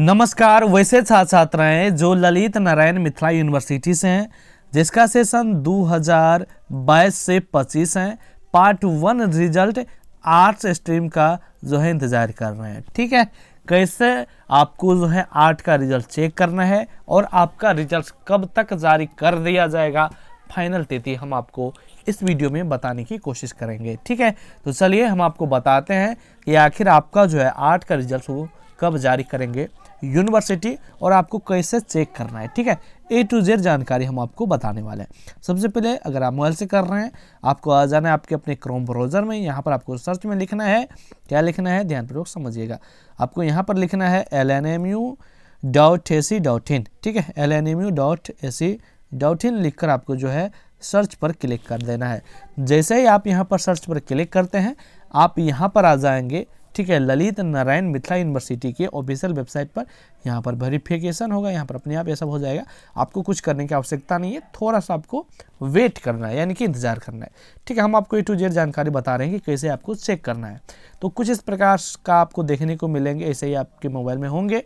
नमस्कार वैसे छात्र छात्राएं जो ललित नारायण मिथिला यूनिवर्सिटी से हैं जिसका सेशन 2022 से 25 है part one result arts stream का जो है इंतज़ार कर रहे हैं ठीक है कैसे आपको जो है आर्ट का रिजल्ट चेक करना है और आपका रिजल्ट कब तक जारी कर दिया जाएगा फाइनल तिथि हम आपको इस वीडियो में बताने की कोशिश करेंगे ठीक है तो चलिए हम आपको बताते हैं कि आखिर आपका जो है आर्ट का रिजल्ट वो कब जारी करेंगे यूनिवर्सिटी और आपको कैसे चेक करना है ठीक है ए टू जेड जानकारी हम आपको बताने वाले हैं सबसे पहले अगर आप मोबाइल से कर रहे हैं आपको आ जाना है आपके अपने क्रोम ब्राउज़र में यहाँ पर आपको सर्च में लिखना है क्या लिखना है ध्यानपूर्वक समझिएगा आपको यहाँ पर लिखना है L N M U dot A C dot in ठीक है L N M U dot A C dot in लिख कर आपको जो है सर्च पर क्लिक कर देना है जैसे ही आप यहाँ पर सर्च पर क्लिक करते हैं आप यहाँ पर आ जाएंगे ठीक है ललित नारायण मिथिला यूनिवर्सिटी के ऑफिशियल वेबसाइट पर यहाँ पर वेरिफिकेशन होगा यहाँ पर अपने आप ऐसा हो जाएगा आपको कुछ करने की आवश्यकता नहीं है थोड़ा सा आपको वेट करना है यानी कि इंतजार करना है ठीक है हम आपको ए टू जेड जानकारी बता रहे हैं कि कैसे आपको चेक करना है तो कुछ इस प्रकार का आपको देखने को मिलेंगे ऐसे ही आपके मोबाइल में होंगे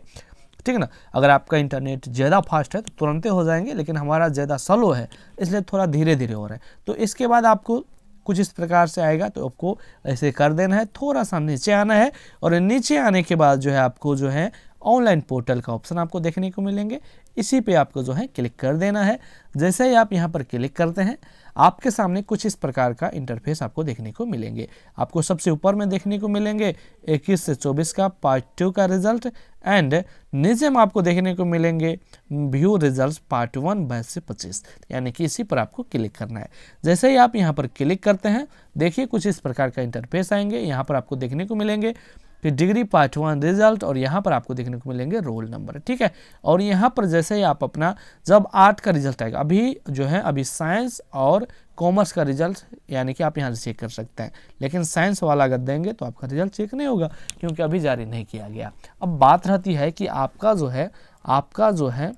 ठीक है ना अगर आपका इंटरनेट ज़्यादा फास्ट है तो तुरंत हो जाएंगे लेकिन हमारा ज़्यादा स्लो है इसलिए थोड़ा धीरे धीरे हो रहा है तो इसके बाद आपको कुछ इस प्रकार से आएगा तो आपको ऐसे कर देना है थोड़ा सा नीचे आना है और नीचे आने के बाद जो है आपको जो है ऑनलाइन पोर्टल का ऑप्शन आपको देखने को मिलेंगे इसी पे आपको जो है क्लिक कर देना है जैसे ही आप यहाँ पर क्लिक करते हैं आपके सामने कुछ इस प्रकार का इंटरफेस आपको देखने को मिलेंगे आपको सबसे ऊपर में देखने को मिलेंगे 21 से 24 का पार्ट टू का रिजल्ट एंड नीचे में आपको देखने को मिलेंगे व्यू रिजल्ट पार्ट वन बाईस से पच्चीस यानी कि इसी पर आपको क्लिक करना है जैसे ही आप यहाँ पर क्लिक करते हैं देखिए कुछ इस प्रकार का इंटरफेस आएंगे यहाँ पर आपको देखने को मिलेंगे फिर डिग्री पार्ट वन रिजल्ट और यहाँ पर आपको देखने को मिलेंगे रोल नंबर ठीक है और यहाँ पर जैसे ही आप अपना जब आर्ट का रिजल्ट आएगा अभी जो है अभी साइंस और कॉमर्स का रिजल्ट यानी कि आप यहाँ से चेक कर सकते हैं लेकिन साइंस वाला अगर देंगे तो आपका रिजल्ट चेक नहीं होगा क्योंकि अभी जारी नहीं किया गया अब बात रहती है कि आपका जो है आपका जो है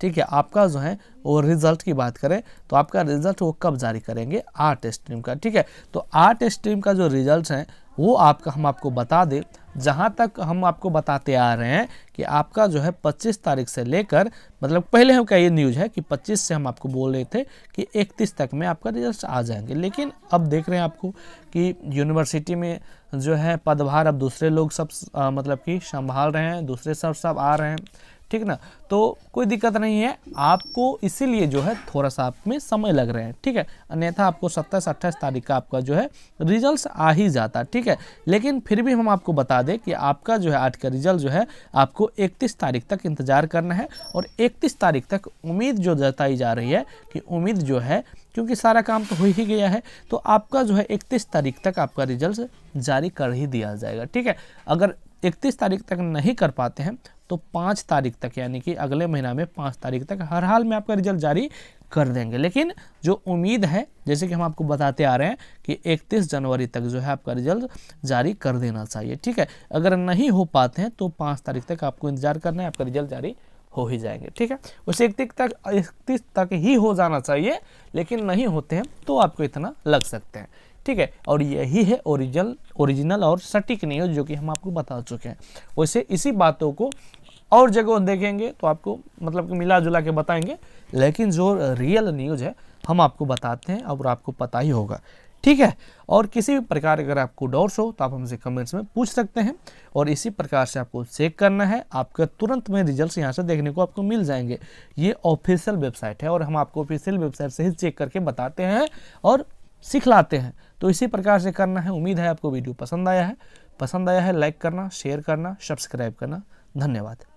ठीक है आपका जो है वो रिजल्ट की बात करें तो आपका रिजल्ट वो कब जारी करेंगे आर्ट स्ट्रीम का ठीक है तो आर्ट स्ट्रीम का जो रिजल्ट है वो आपका हम आपको बता दें जहाँ तक हम आपको बताते आ रहे हैं कि आपका जो है 25 तारीख से लेकर मतलब पहले हम का ये न्यूज़ है कि 25 से हम आपको बोल रहे थे कि 31 तक में आपका रिजल्ट आ जाएंगे लेकिन अब देख रहे हैं आपको कि यूनिवर्सिटी में जो है पदभार अब दूसरे लोग सब आ, मतलब कि संभाल रहे हैं दूसरे सब सब आ रहे हैं ठीक ना तो कोई दिक्कत नहीं है आपको इसीलिए जो है थोड़ा सा आप में समय लग रहे हैं ठीक है अन्यथा आपको सत्ताईस अट्ठाईस तारीख का आपका जो है रिजल्ट आ ही जाता ठीक है लेकिन फिर भी हम आपको बता दें कि आपका जो है आज का रिजल्ट जो है आपको इकतीस तारीख तक इंतजार करना है और इकतीस तारीख तक उम्मीद जो जताई जा रही है कि उम्मीद जो है क्योंकि सारा काम तो हो ही गया है तो आपका जो है इकतीस तारीख तक आपका रिजल्ट जारी कर ही दिया जाएगा ठीक है अगर इकतीस तारीख तक नहीं कर पाते हैं तो पाँच तारीख तक यानी कि अगले महीना में पाँच तारीख तक हर हाल में आपका रिजल्ट जारी कर देंगे लेकिन जो उम्मीद है जैसे कि हम आपको बताते आ रहे हैं कि 31 जनवरी तक जो है आपका रिजल्ट जारी कर देना चाहिए ठीक है अगर नहीं हो पाते हैं तो पाँच तारीख तक आपको इंतजार करना है आपका रिजल्ट जारी हो ही जाएंगे ठीक है उसे इकतीस तक इकतीस तक ही हो जाना चाहिए लेकिन नहीं होते हैं तो आपको इतना लग सकते हैं ठीक है और यही है ओरिजिनल ओरिजिनल और सटीक न्यूज़ जो कि हम आपको बता चुके हैं वैसे इसी बातों को और जगह देखेंगे तो आपको मतलब कि मिला जुला के बताएंगे लेकिन जो रियल न्यूज़ है हम आपको बताते हैं और आपको पता ही होगा ठीक है और किसी भी प्रकार अगर आपको डाउट्स हो तो आप हमसे कमेंट्स में पूछ सकते हैं और इसी प्रकार से आपको चेक करना है आपका तुरंत में रिजल्ट्स यहाँ से देखने को आपको मिल जाएंगे ये ऑफिशियल वेबसाइट है और हम आपको ऑफिशियल वेबसाइट से ही चेक करके बताते हैं और सिखलाते हैं तो इसी प्रकार से करना है उम्मीद है आपको वीडियो पसंद आया है पसंद आया है लाइक करना शेयर करना सब्सक्राइब करना धन्यवाद